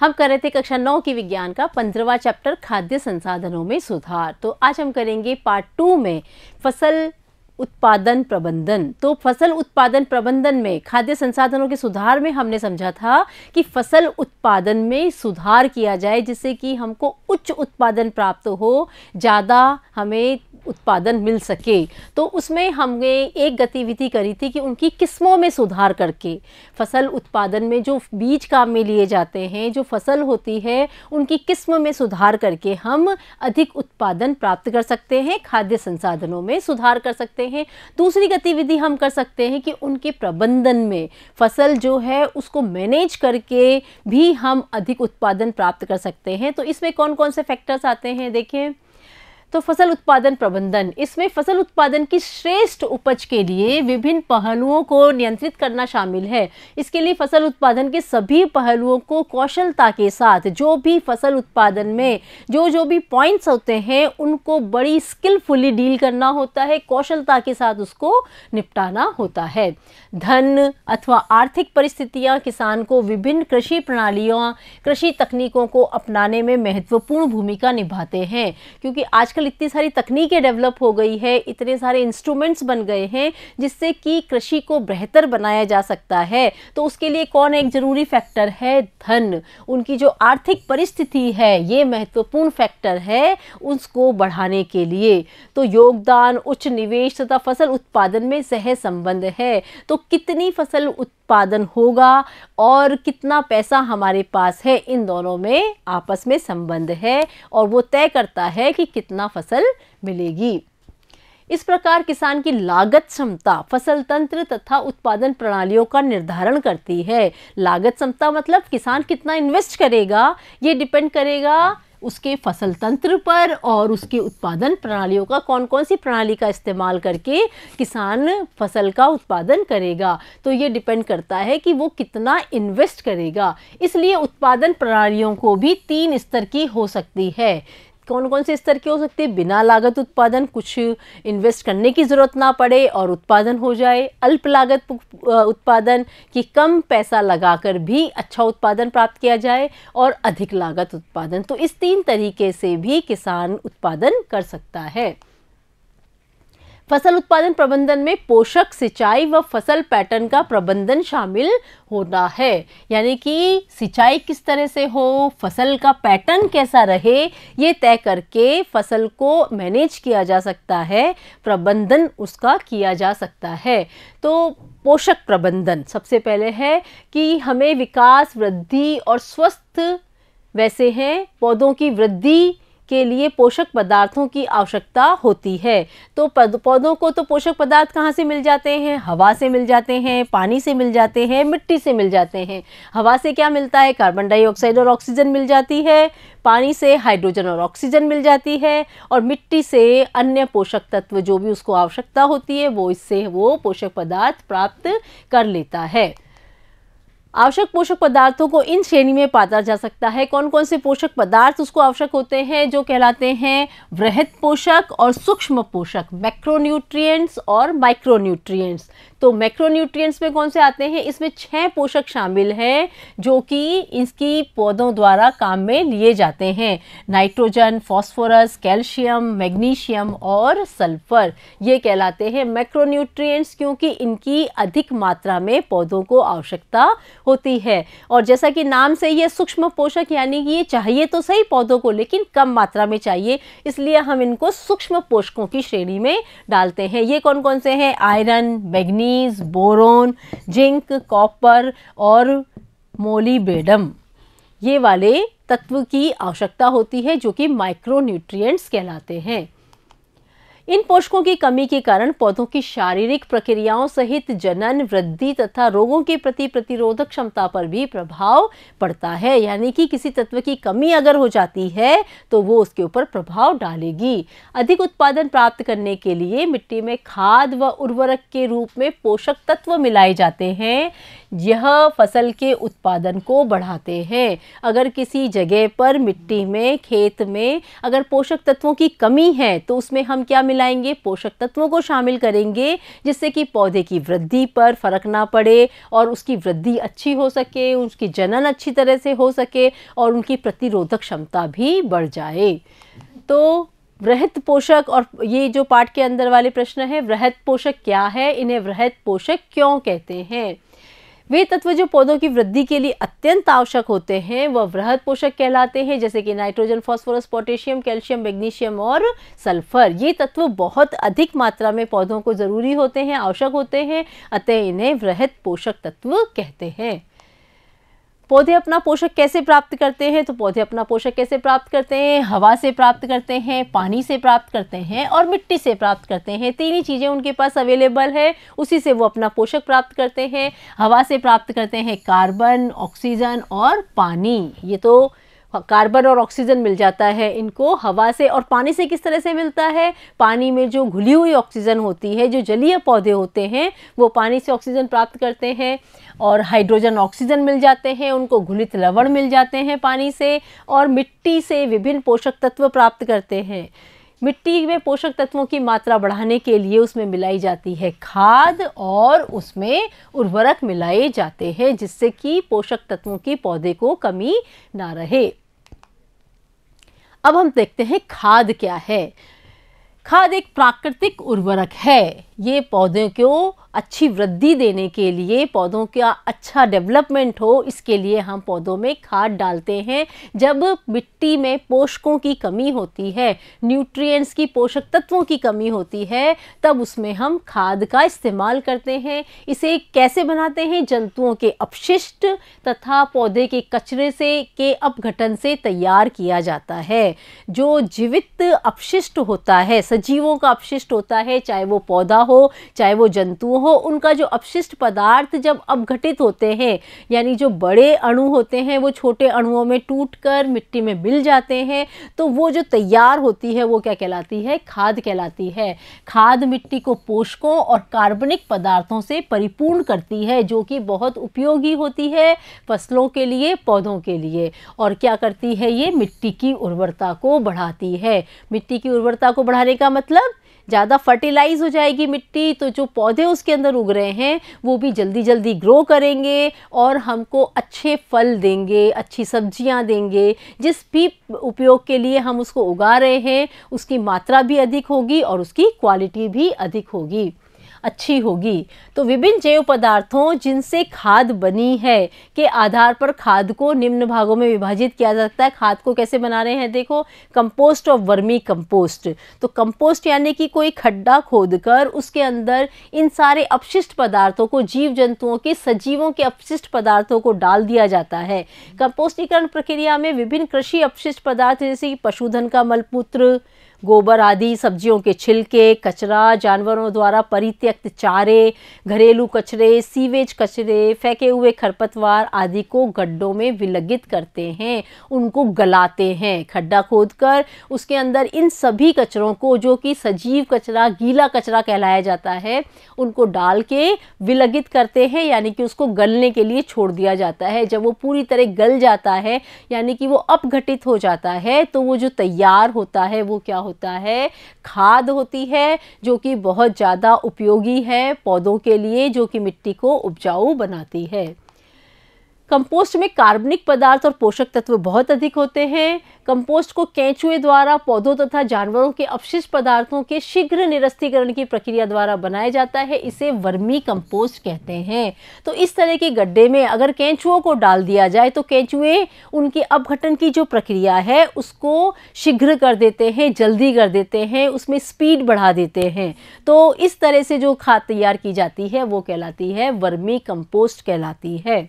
हम कर रहे थे कक्षा नौ की विज्ञान का पंद्रवा चैप्टर खाद्य संसाधनों में सुधार तो आज हम करेंगे पार्ट टू में फसल उत्पादन प्रबंधन तो फसल उत्पादन प्रबंधन में खाद्य संसाधनों के सुधार में हमने समझा था कि फसल उत्पादन में सुधार किया जाए जिससे कि हमको उच्च उत्पादन प्राप्त हो ज़्यादा हमें उत्पादन मिल सके तो उसमें हमने एक गतिविधि करी थी कि उनकी किस्मों में सुधार करके फसल उत्पादन में जो बीज काम में लिए जाते हैं जो फसल होती है उनकी किस्म में सुधार करके हम अधिक उत्पादन प्राप्त कर सकते हैं खाद्य संसाधनों में सुधार कर सकते हैं दूसरी गतिविधि हम कर सकते हैं कि उनके प्रबंधन में फसल जो है उसको मैनेज करके भी हम अधिक उत्पादन प्राप्त कर सकते हैं तो इसमें कौन कौन से फैक्टर्स आते हैं देखें तो फसल उत्पादन प्रबंधन इसमें फसल उत्पादन की श्रेष्ठ उपज के लिए विभिन्न पहलुओं को नियंत्रित करना शामिल है इसके लिए फसल उत्पादन के सभी पहलुओं को कौशलता के साथ जो भी फसल उत्पादन में जो जो भी पॉइंट्स होते हैं उनको बड़ी स्किलफुली डील करना होता है कौशलता के साथ उसको निपटाना होता है धन अथवा आर्थिक परिस्थितियाँ किसान को विभिन्न कृषि प्रणालियों कृषि तकनीकों को अपनाने में महत्वपूर्ण भूमिका निभाते हैं क्योंकि आजकल आजकल इतनी सारी तकनीकें डेवलप हो गई है इतने सारे इंस्ट्रूमेंट्स बन गए हैं जिससे कि कृषि को बेहतर बनाया जा सकता है तो उसके लिए कौन एक ज़रूरी फैक्टर है धन उनकी जो आर्थिक परिस्थिति है ये महत्वपूर्ण फैक्टर है उसको बढ़ाने के लिए तो योगदान उच्च निवेश तथा फसल उत्पादन में सह संबंध है तो कितनी फसल उत्पादन उत्पादन होगा और कितना पैसा हमारे पास है इन दोनों में आपस में संबंध है और वो तय करता है कि कितना फसल मिलेगी इस प्रकार किसान की लागत क्षमता फसल तंत्र तथा उत्पादन प्रणालियों का निर्धारण करती है लागत क्षमता मतलब किसान कितना इन्वेस्ट करेगा ये डिपेंड करेगा उसके फसल तंत्र पर और उसके उत्पादन प्रणालियों का कौन कौन सी प्रणाली का इस्तेमाल करके किसान फसल का उत्पादन करेगा तो ये डिपेंड करता है कि वो कितना इन्वेस्ट करेगा इसलिए उत्पादन प्रणालियों को भी तीन स्तर की हो सकती है कौन कौन से स्तर के हो सकते हैं बिना लागत उत्पादन कुछ इन्वेस्ट करने की ज़रूरत ना पड़े और उत्पादन हो जाए अल्प लागत उत्पादन कि कम पैसा लगाकर भी अच्छा उत्पादन प्राप्त किया जाए और अधिक लागत उत्पादन तो इस तीन तरीके से भी किसान उत्पादन कर सकता है फसल उत्पादन प्रबंधन में पोषक सिंचाई व फसल पैटर्न का प्रबंधन शामिल होना है यानी कि सिंचाई किस तरह से हो फसल का पैटर्न कैसा रहे ये तय करके फसल को मैनेज किया जा सकता है प्रबंधन उसका किया जा सकता है तो पोषक प्रबंधन सबसे पहले है कि हमें विकास वृद्धि और स्वस्थ वैसे हैं पौधों की वृद्धि के लिए पोषक पदार्थों की आवश्यकता होती है तो पौधों को तो पोषक पदार्थ कहाँ से मिल जाते हैं हवा से मिल जाते हैं पानी से मिल जाते हैं मिट्टी से मिल जाते हैं हवा से क्या मिलता है कार्बन डाइऑक्साइड और ऑक्सीजन मिल जाती है पानी से हाइड्रोजन और ऑक्सीजन मिल जाती है और मिट्टी से अन्य पोषक तत्व जो भी उसको आवश्यकता होती है वो इससे वो पोषक पदार्थ प्राप्त कर लेता है आवश्यक पोषक पदार्थों को इन श्रेणी में पाता जा सकता है कौन कौन से पोषक पदार्थ उसको आवश्यक होते हैं जो कहलाते हैं वृहद पोषक और सूक्ष्म पोषक मैक्रोन्यूट्रिएंट्स और माइक्रोन्यूट्रिएंट्स तो मैक्रोन्यूट्रिएंट्स में कौन से आते हैं इसमें छह पोषक शामिल हैं जो कि इसकी पौधों द्वारा काम में लिए जाते हैं नाइट्रोजन फॉस्फोरस कैल्शियम मैग्नीशियम और सल्फर ये कहलाते हैं मैक्रोन्यूट्रियट्स क्योंकि इनकी अधिक मात्रा में पौधों को आवश्यकता होती है और जैसा कि नाम से ये सूक्ष्म पोषक यानी कि ये चाहिए तो सही पौधों को लेकिन कम मात्रा में चाहिए इसलिए हम इनको सूक्ष्म पोषकों की श्रेणी में डालते हैं ये कौन कौन से हैं iron manganese boron zinc copper और मोलीबेडम ये वाले तत्व की आवश्यकता होती है जो कि माइक्रोन्यूट्रिएंट्स कहलाते हैं इन पोषकों की कमी के कारण पौधों की शारीरिक प्रक्रियाओं सहित जनन वृद्धि तथा रोगों के प्रति प्रतिरोधक क्षमता पर भी प्रभाव पड़ता है यानी कि किसी तत्व की कमी अगर हो जाती है तो वो उसके ऊपर प्रभाव डालेगी अधिक उत्पादन प्राप्त करने के लिए मिट्टी में खाद व उर्वरक के रूप में पोषक तत्व मिलाए जाते हैं यह फसल के उत्पादन को बढ़ाते हैं अगर किसी जगह पर मिट्टी में खेत में अगर पोषक तत्वों की कमी है तो उसमें हम क्या मिलाएंगे पोषक तत्वों को शामिल करेंगे जिससे कि पौधे की वृद्धि पर फ़र्क ना पड़े और उसकी वृद्धि अच्छी हो सके उसकी जनन अच्छी तरह से हो सके और उनकी प्रतिरोधक क्षमता भी बढ़ जाए तो वृहत पोषक और ये जो पाठ के अंदर वाले प्रश्न है वृहत पोषक क्या है इन्हें वृहत पोषक क्यों कहते हैं वे तत्व जो पौधों की वृद्धि के लिए अत्यंत आवश्यक होते हैं वह वृहद पोषक कहलाते हैं जैसे कि nitrogen phosphorus potassium calcium magnesium और सल्फर ये तत्व बहुत अधिक मात्रा में पौधों को ज़रूरी होते हैं आवश्यक होते हैं अतः इन्हें वृहद पोषक तत्व कहते हैं पौधे अपना पोषक कैसे प्राप्त करते हैं तो पौधे अपना पोषक कैसे प्राप्त करते हैं हवा से प्राप्त करते हैं पानी से प्राप्त करते हैं और मिट्टी से प्राप्त करते हैं तीन ही चीज़ें उनके पास अवेलेबल है उसी से वो अपना पोषक प्राप्त करते हैं हवा से प्राप्त करते हैं कार्बन ऑक्सीजन और पानी ये तो हाँ, कार्बन और ऑक्सीजन मिल जाता है इनको हवा से और पानी से किस तरह से मिलता है पानी में जो घुली हुई ऑक्सीजन होती है जो जलीय पौधे होते हैं वो पानी से ऑक्सीजन प्राप्त करते हैं और हाइड्रोजन ऑक्सीजन मिल जाते हैं उनको घुलित लवण मिल जाते हैं पानी से और मिट्टी से विभिन्न पोषक तत्व प्राप्त करते हैं मिट्टी में पोषक तत्वों की मात्रा बढ़ाने के लिए उसमें मिलाई जाती है खाद और उसमें उर्वरक मिलाए जाते हैं जिससे कि पोषक तत्वों की पौधे को कमी ना रहे अब हम देखते हैं खाद क्या है खाद एक प्राकृतिक उर्वरक है ये पौधों को अच्छी वृद्धि देने के लिए पौधों का अच्छा डेवलपमेंट हो इसके लिए हम पौधों में खाद डालते हैं जब मिट्टी में पोषकों की कमी होती है न्यूट्रिएंट्स की पोषक तत्वों की कमी होती है तब उसमें हम खाद का इस्तेमाल करते हैं इसे कैसे बनाते हैं जंतुओं के अपशिष्ट तथा पौधे के कचरे से के अपघटन से तैयार किया जाता है जो जीवित अपशिष्ट होता है सजीवों का अपशिष्ट होता है चाहे वो पौधा हो चाहे वो जंतु हो उनका जो अपशिष्ट पदार्थ जब अपघटित होते हैं यानी जो बड़े अणु होते हैं वो छोटे अणुओं में टूट कर मिट्टी में मिल जाते हैं तो वो जो तैयार होती है वो क्या कहलाती है खाद कहलाती है खाद मिट्टी को पोषकों और कार्बनिक पदार्थों से परिपूर्ण करती है जो कि बहुत उपयोगी होती है फसलों के लिए पौधों के लिए और क्या करती है ये मिट्टी की उर्वरता को बढ़ाती है मिट्टी की उर्वरता को बढ़ाने का मतलब ज़्यादा फर्टिलाइज हो जाएगी मिट्टी तो जो पौधे उसके अंदर उग रहे हैं वो भी जल्दी जल्दी ग्रो करेंगे और हमको अच्छे फल देंगे अच्छी सब्जियां देंगे जिस भी उपयोग के लिए हम उसको उगा रहे हैं उसकी मात्रा भी अधिक होगी और उसकी क्वालिटी भी अधिक होगी अच्छी होगी तो विभिन्न जैव पदार्थों जिनसे खाद बनी है के आधार पर खाद को निम्न भागों में विभाजित किया जा सकता है खाद को कैसे बना रहे हैं देखो कंपोस्ट और वर्मी कंपोस्ट तो कंपोस्ट यानी कि कोई खड्डा कर उसके अंदर इन सारे अपशिष्ट पदार्थों को जीव जंतुओं के सजीवों के अपशिष्ट पदार्थों को डाल दिया जाता है कंपोस्टीकरण प्रक्रिया में विभिन्न कृषि अपशिष्ट पदार्थ जैसे कि पशुधन का मलपुत्र गोबर आदि सब्जियों के छिलके कचरा जानवरों द्वारा परित्यक्त चारे घरेलू कचरे सीवेज कचरे फेंके हुए खरपतवार आदि को गड्ढों में विलगित करते हैं उनको गलाते हैं खड्डा खोदकर उसके अंदर इन सभी कचरों को जो कि सजीव कचरा गीला कचरा कहलाया जाता है उनको डाल के विलगित करते हैं यानी कि उसको गलने के लिए छोड़ दिया जाता है जब वो पूरी तरह गल जाता है यानी कि वो अपघटित हो जाता है तो वो जो तैयार होता है वो क्या होता होता है खाद होती है जो कि बहुत ज़्यादा उपयोगी है पौधों के लिए जो कि मिट्टी को उपजाऊ बनाती है कंपोस्ट में कार्बनिक पदार्थ और पोषक तत्व बहुत अधिक होते हैं कंपोस्ट को कैंचुए द्वारा पौधों तथा जानवरों के अपशिष्ट पदार्थों के शीघ्र निरस्तीकरण की प्रक्रिया द्वारा बनाया जाता है इसे वर्मी कंपोस्ट कहते हैं तो इस तरह के गड्ढे में अगर कैंचुओं को डाल दिया जाए तो कैंचुए उनके अपघटन की जो प्रक्रिया है उसको शीघ्र कर देते हैं जल्दी कर देते हैं उसमें स्पीड बढ़ा देते हैं तो इस तरह से जो खाद तैयार की जाती है वो कहलाती है वर्मी कंपोस्ट कहलाती है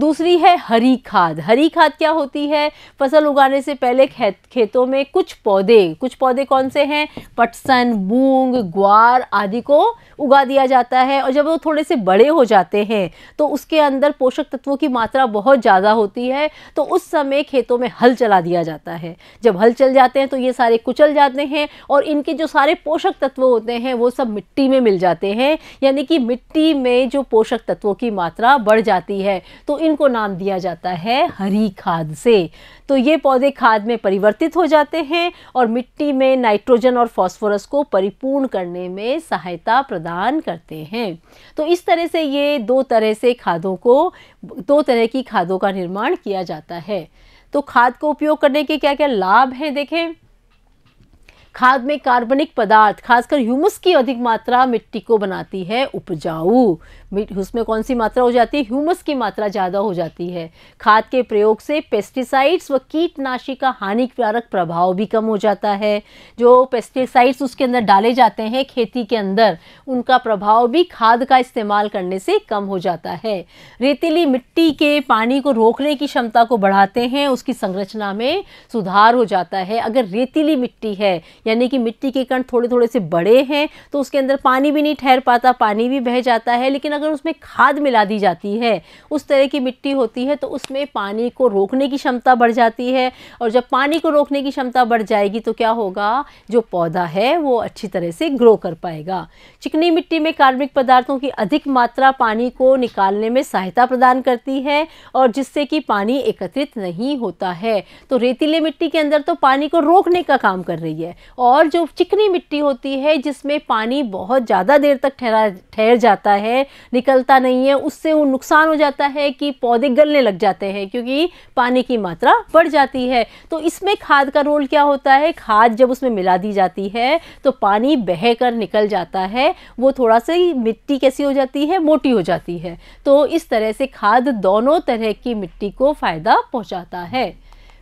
दूसरी है हरी खाद हरी खाद क्या होती है फसल उगाने से पहले खेत खेतों में कुछ पौधे कुछ पौधे कौन से हैं पटसन मूंग ग्वार आदि को उगा दिया जाता है और जब वो थोड़े से बड़े हो जाते हैं तो उसके अंदर पोषक तत्वों की मात्रा बहुत ज़्यादा होती है तो उस समय खेतों में हल चला दिया जाता है जब हल चल जाते हैं तो ये सारे कुचल जाते हैं और इनके जो सारे पोषक तत्व होते हैं वो सब मिट्टी में मिल जाते हैं यानी कि मिट्टी में जो पोषक तत्वों की मात्रा बढ़ जाती है तो इनको नाम दिया जाता है हरी खाद से तो ये पौधे खाद में परिवर्तित हो जाते हैं और मिट्टी में नाइट्रोजन और फॉस्फोरस को परिपूर्ण करने में सहायता प्रदान करते हैं तो इस तरह से ये दो तरह से खादों को दो तरह की खादों का निर्माण किया जाता है तो खाद को उपयोग करने के क्या क्या लाभ हैं देखें खाद में कार्बनिक पदार्थ खासकर ह्यूमस की अधिक मात्रा मिट्टी को बनाती है उपजाऊ उसमें कौन सी मात्रा हो जाती है ह्यूमस की मात्रा ज़्यादा हो जाती है खाद के प्रयोग से पेस्टिसाइड्स व कीटनाशी का हानिकारक प्रभाव भी कम हो जाता है जो पेस्टिसाइड्स उसके अंदर डाले जाते हैं खेती के अंदर उनका प्रभाव भी खाद का इस्तेमाल करने से कम हो जाता है रेतीली मिट्टी के पानी को रोकने की क्षमता को बढ़ाते हैं उसकी संरचना में सुधार हो जाता है अगर रेतीली मिट्टी है यानी कि मिट्टी के कण थोड़े थोड़े से बड़े हैं तो उसके अंदर पानी भी नहीं ठहर पाता पानी भी बह जाता है लेकिन अगर उसमें खाद मिला दी जाती है उस तरह की मिट्टी होती है तो उसमें पानी को रोकने की क्षमता बढ़ जाती है और जब पानी को रोकने की क्षमता बढ़ जाएगी तो क्या होगा जो पौधा है वो अच्छी तरह से ग्रो कर पाएगा चिकनी मिट्टी में कार्बनिक पदार्थों की अधिक मात्रा पानी को निकालने में सहायता प्रदान करती है और जिससे कि पानी एकत्रित नहीं होता है तो रेतीले मिट्टी के अंदर तो पानी को रोकने का काम कर रही है और जो चिकनी मिट्टी होती है जिसमें पानी बहुत ज़्यादा देर तक ठहरा ठहर जाता है निकलता नहीं है उससे वो नुकसान हो जाता है कि पौधे गलने लग जाते हैं क्योंकि पानी की मात्रा बढ़ जाती है तो इसमें खाद का रोल क्या होता है खाद जब उसमें मिला दी जाती है तो पानी बह कर निकल जाता है वो थोड़ा सा मिट्टी कैसी हो जाती है मोटी हो जाती है तो इस तरह से खाद दोनों तरह की मिट्टी को फ़ायदा पहुँचाता है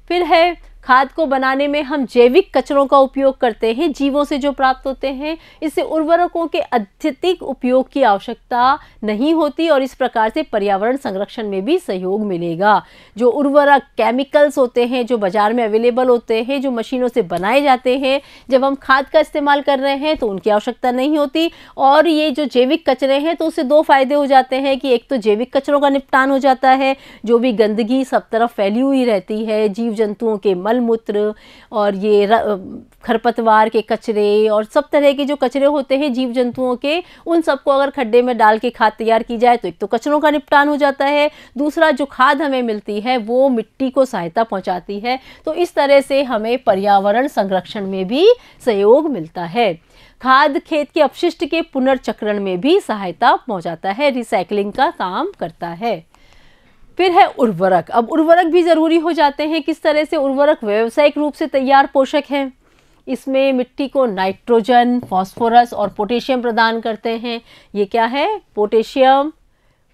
फिर है खाद को बनाने में हम जैविक कचरों का उपयोग करते हैं जीवों से जो प्राप्त होते हैं इससे उर्वरकों के अत्यधिक उपयोग की आवश्यकता नहीं होती और इस प्रकार से पर्यावरण संरक्षण में भी सहयोग मिलेगा जो उर्वरक केमिकल्स होते हैं जो बाज़ार में अवेलेबल होते हैं जो मशीनों से बनाए जाते हैं जब हम खाद का इस्तेमाल कर रहे हैं तो उनकी आवश्यकता नहीं होती और ये जो जैविक कचरे हैं तो उससे दो फ़ायदे हो जाते हैं कि एक तो जैविक कचरों का निपटान हो जाता है जो भी गंदगी सब तरफ फैली हुई रहती है जीव जंतुओं के मल मल मूत्र और ये खरपतवार के कचरे और सब तरह के जो कचरे होते हैं जीव जंतुओं के उन सबको अगर खड्डे में डाल के खाद तैयार की जाए तो एक तो कचरों का निपटान हो जाता है दूसरा जो खाद हमें मिलती है वो मिट्टी को सहायता पहुंचाती है तो इस तरह से हमें पर्यावरण संरक्षण में भी सहयोग मिलता है खाद खेत के अपशिष्ट के पुनर्चक्रण में भी सहायता पहुंचाता है रिसाइकलिंग का काम करता है फिर है उर्वरक अब उर्वरक भी ज़रूरी हो जाते हैं किस तरह से उर्वरक व्यावसायिक रूप से तैयार पोषक हैं इसमें मिट्टी को नाइट्रोजन फॉस्फोरस और पोटेशियम प्रदान करते हैं ये क्या है पोटेशियम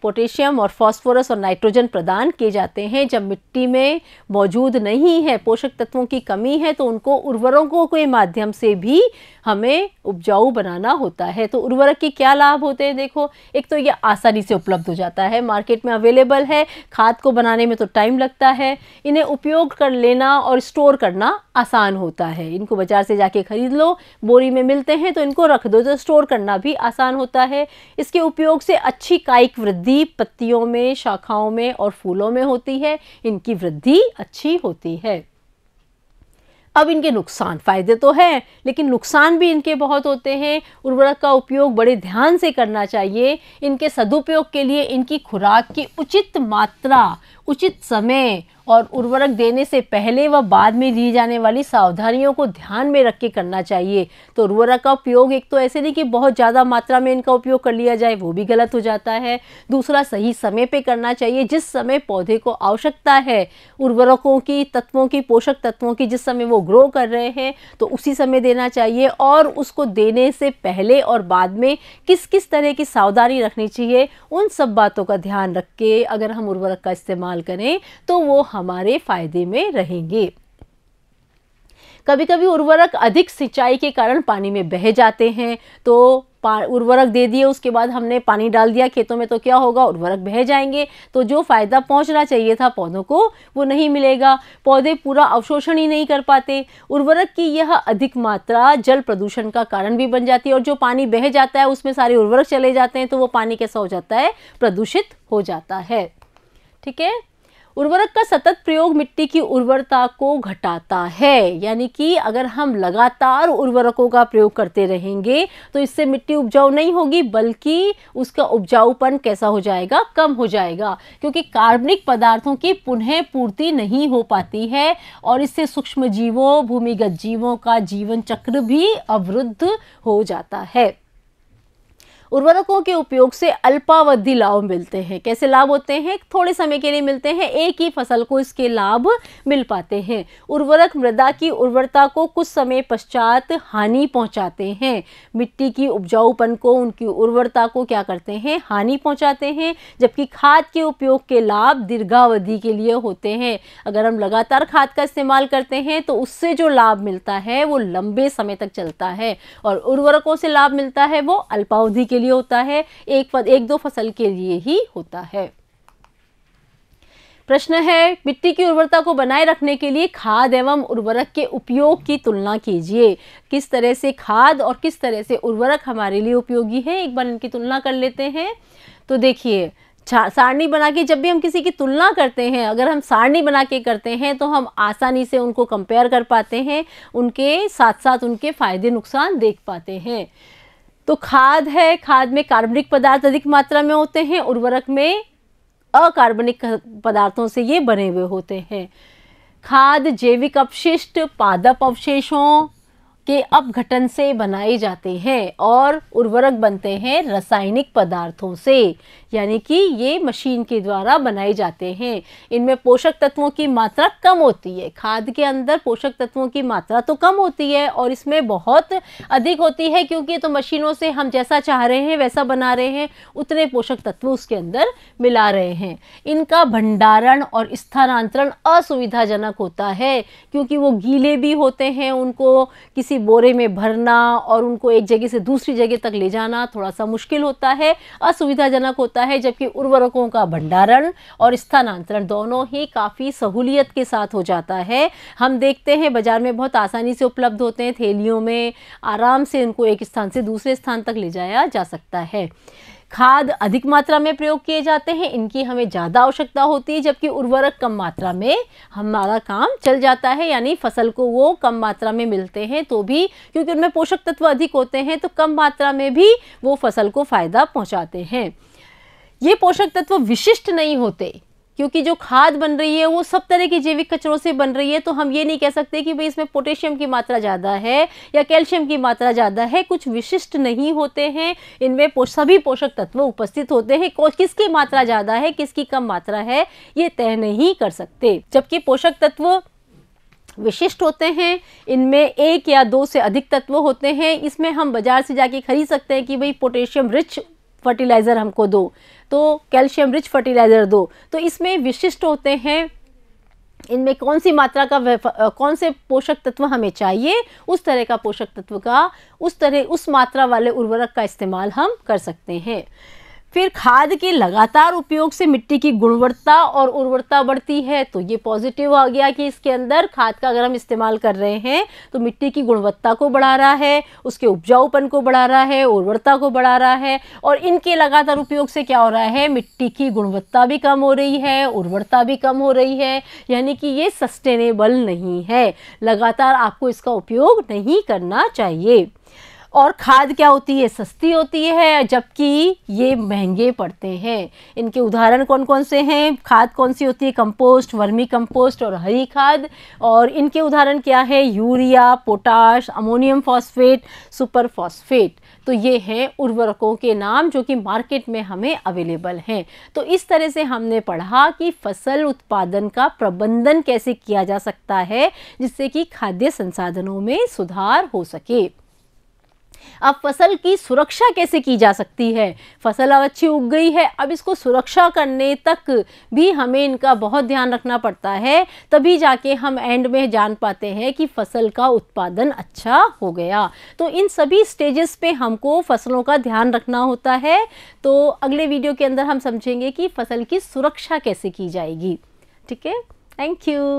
पोटेशियम और फास्फोरस और नाइट्रोजन प्रदान किए जाते हैं जब मिट्टी में मौजूद नहीं है पोषक तत्वों की कमी है तो उनको उर्वरकों के माध्यम से भी हमें उपजाऊ बनाना होता है तो उर्वरक के क्या लाभ होते हैं देखो एक तो ये आसानी से उपलब्ध हो जाता है मार्केट में अवेलेबल है खाद को बनाने में तो टाइम लगता है इन्हें उपयोग कर लेना और स्टोर करना आसान होता है इनको बाज़ार से जाके ख़रीद लो बोरी में मिलते हैं तो इनको रख दो तो स्टोर करना भी आसान होता है इसके उपयोग से अच्छी कायिक वृद्धि वृद्धि पत्तियों में शाखाओं में और फूलों में होती है इनकी वृद्धि अच्छी होती है अब इनके नुकसान फ़ायदे तो हैं लेकिन नुकसान भी इनके बहुत होते हैं उर्वरक का उपयोग बड़े ध्यान से करना चाहिए इनके सदुपयोग के लिए इनकी खुराक की उचित मात्रा उचित समय और उर्वरक देने से पहले व बाद में दी जाने वाली सावधानियों को ध्यान में रख के करना चाहिए तो उर्वरक का उपयोग एक तो ऐसे नहीं कि बहुत ज़्यादा मात्रा में इनका उपयोग कर लिया जाए वो भी गलत हो जाता है दूसरा सही समय पे करना चाहिए जिस समय पौधे को आवश्यकता है उर्वरकों की तत्वों की पोषक तत्वों की जिस समय वो ग्रो कर रहे हैं तो उसी समय देना चाहिए और उसको देने से पहले और बाद में किस किस तरह की सावधानी रखनी चाहिए उन सब बातों का ध्यान रख के अगर हम उर्वरक का इस्तेमाल इस्तेमाल करें तो वो हमारे फ़ायदे में रहेंगे कभी कभी उर्वरक अधिक सिंचाई के कारण पानी में बह जाते हैं तो उर्वरक दे दिए उसके बाद हमने पानी डाल दिया खेतों में तो क्या होगा उर्वरक बह जाएंगे तो जो फ़ायदा पहुंचना चाहिए था पौधों को वो नहीं मिलेगा पौधे पूरा अवशोषण ही नहीं कर पाते उर्वरक की यह अधिक मात्रा जल प्रदूषण का कारण भी बन जाती है और जो पानी बह जाता है उसमें सारे उर्वरक चले जाते हैं तो वो पानी कैसा हो जाता है प्रदूषित हो जाता है ठीक है उर्वरक का सतत प्रयोग मिट्टी की उर्वरता को घटाता है यानी कि अगर हम लगातार उर्वरकों का प्रयोग करते रहेंगे तो इससे मिट्टी उपजाऊ नहीं होगी बल्कि उसका उपजाऊपन कैसा हो जाएगा कम हो जाएगा क्योंकि कार्बनिक पदार्थों की पुनः पूर्ति नहीं हो पाती है और इससे सूक्ष्म जीवों भूमिगत जीवों का जीवन चक्र भी अवरुद्ध हो जाता है उर्वरकों के उपयोग से अल्पावधि लाभ मिलते हैं कैसे लाभ होते हैं थोड़े समय के लिए मिलते हैं एक ही फसल को इसके लाभ मिल पाते हैं उर्वरक मृदा की उर्वरता को कुछ समय पश्चात हानि पहुंचाते हैं मिट्टी की उपजाऊपन को उनकी उर्वरता को क्या करते हैं हानि पहुंचाते हैं जबकि खाद के उपयोग के लाभ दीर्घावधि के लिए होते हैं अगर हम लगातार खाद का इस्तेमाल करते हैं तो उससे जो लाभ मिलता है वो लंबे समय तक चलता है और उर्वरकों से लाभ मिलता है वो अल्पावधि के लिए होता है एक एक दो फसल के लिए ही होता है प्रश्न है मिट्टी की उर्वरता को बनाए रखने के लिए खाद एवं उर्वरक के उपयोग की तुलना कीजिए किस तरह से खाद और किस तरह से उर्वरक हमारे लिए उपयोगी है एक बार इनकी तुलना कर लेते हैं तो देखिए सारणी बना के जब भी हम किसी की तुलना करते हैं अगर हम सारणी बना के करते हैं तो हम आसानी से उनको कंपेयर कर पाते हैं उनके साथ साथ उनके फ़ायदे नुकसान देख पाते हैं तो खाद है खाद में कार्बनिक पदार्थ अधिक मात्रा में होते हैं उर्वरक में अकार्बनिक पदार्थों से ये बने हुए होते हैं खाद जैविक अपशिष्ट पादप अवशेषों के अपघटन से बनाए जाते हैं और उर्वरक बनते हैं रासायनिक पदार्थों से यानी कि ये मशीन के द्वारा बनाए जाते हैं इनमें पोषक तत्वों की मात्रा कम होती है खाद के अंदर पोषक तत्वों की मात्रा तो कम होती है और इसमें बहुत अधिक होती है क्योंकि तो मशीनों से हम जैसा चाह रहे हैं वैसा बना रहे हैं उतने पोषक तत्व उसके अंदर मिला रहे हैं इनका भंडारण और स्थानांतरण असुविधाजनक होता है क्योंकि वो गीले भी होते हैं उनको किसी किसी बोरे में भरना और उनको एक जगह से दूसरी जगह तक ले जाना थोड़ा सा मुश्किल होता है असुविधाजनक होता है जबकि उर्वरकों का भंडारण और स्थानांतरण दोनों ही काफ़ी सहूलियत के साथ हो जाता है हम देखते हैं बाज़ार में बहुत आसानी से उपलब्ध होते हैं थैलियों में आराम से उनको एक स्थान से दूसरे स्थान तक ले जाया जा सकता है खाद अधिक मात्रा में प्रयोग किए जाते हैं इनकी हमें ज़्यादा आवश्यकता होती है जबकि उर्वरक कम मात्रा में हमारा काम चल जाता है यानी फसल को वो कम मात्रा में मिलते हैं तो भी क्योंकि उनमें पोषक तत्व अधिक होते हैं तो कम मात्रा में भी वो फसल को फ़ायदा पहुँचाते हैं ये पोषक तत्व विशिष्ट नहीं होते क्योंकि जो खाद बन रही है वो सब तरह के जैविक कचरों से बन रही है तो हम ये नहीं कह सकते कि भाई इसमें पोटेशियम की मात्रा ज़्यादा है या कैल्शियम की मात्रा ज़्यादा है कुछ विशिष्ट नहीं होते हैं इनमें सभी पोषक तत्व उपस्थित होते हैं किसकी मात्रा ज़्यादा है किसकी कम मात्रा है ये तय नहीं कर सकते जबकि पोषक तत्व विशिष्ट होते हैं इनमें एक या दो से अधिक तत्व होते हैं इसमें हम बाज़ार से जाके खरीद सकते हैं कि भाई पोटेशियम रिच फर्टिलाइज़र हमको दो तो कैल्शियम रिच फर्टिलाइज़र दो तो इसमें विशिष्ट होते हैं इनमें कौन सी मात्रा का कौन से पोषक तत्व हमें चाहिए उस तरह का पोषक तत्व का उस तरह उस मात्रा वाले उर्वरक का इस्तेमाल हम कर सकते हैं फिर खाद के लगातार उपयोग से मिट्टी की गुणवत्ता और उर्वरता बढ़ती है तो ये पॉजिटिव आ गया कि इसके अंदर खाद का अगर हम इस्तेमाल कर रहे हैं तो मिट्टी की गुणवत्ता को बढ़ा रहा है उसके उपजाऊपन को बढ़ा रहा है उर्वरता को बढ़ा रहा है और इनके लगातार उपयोग से क्या हो रहा है मिट्टी की गुणवत्ता भी कम हो रही है उर्वरता भी कम हो रही है यानी कि ये सस्टेनेबल नहीं है लगातार आपको इसका उपयोग नहीं करना चाहिए और खाद क्या होती है सस्ती होती है जबकि ये महंगे पड़ते हैं इनके उदाहरण कौन कौन से हैं खाद कौन सी होती है कंपोस्ट वर्मी कंपोस्ट और हरी खाद और इनके उदाहरण क्या है urea potash ammonium phosphate super phosphate तो ये हैं उर्वरकों के नाम जो कि मार्केट में हमें अवेलेबल हैं तो इस तरह से हमने पढ़ा कि फसल उत्पादन का प्रबंधन कैसे किया जा सकता है जिससे कि खाद्य संसाधनों में सुधार हो सके अब फसल की सुरक्षा कैसे की जा सकती है फसल अब अच्छी उग गई है अब इसको सुरक्षा करने तक भी हमें इनका बहुत ध्यान रखना पड़ता है तभी जाके हम एंड में जान पाते हैं कि फसल का उत्पादन अच्छा हो गया तो इन सभी स्टेजेस पे हमको फसलों का ध्यान रखना होता है तो अगले वीडियो के अंदर हम समझेंगे कि फसल की सुरक्षा कैसे की जाएगी ठीक है थैंक यू